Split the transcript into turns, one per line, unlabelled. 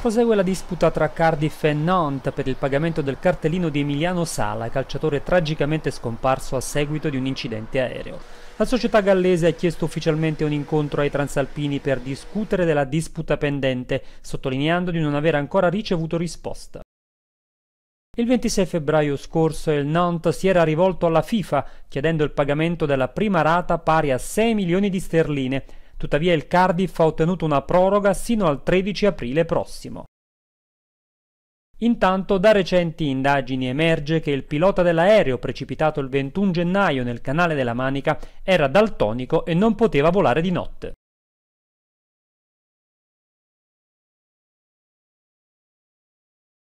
Prosegue la disputa tra Cardiff e Nantes per il pagamento del cartellino di Emiliano Sala, calciatore tragicamente scomparso a seguito di un incidente aereo. La società gallese ha chiesto ufficialmente un incontro ai transalpini per discutere della disputa pendente, sottolineando di non aver ancora ricevuto risposta. Il 26 febbraio scorso il Nantes si era rivolto alla FIFA chiedendo il pagamento della prima rata pari a 6 milioni di sterline Tuttavia il Cardiff ha ottenuto una proroga sino al 13 aprile prossimo. Intanto da recenti indagini emerge che il pilota dell'aereo precipitato il 21 gennaio nel canale della Manica era daltonico e non poteva volare di notte.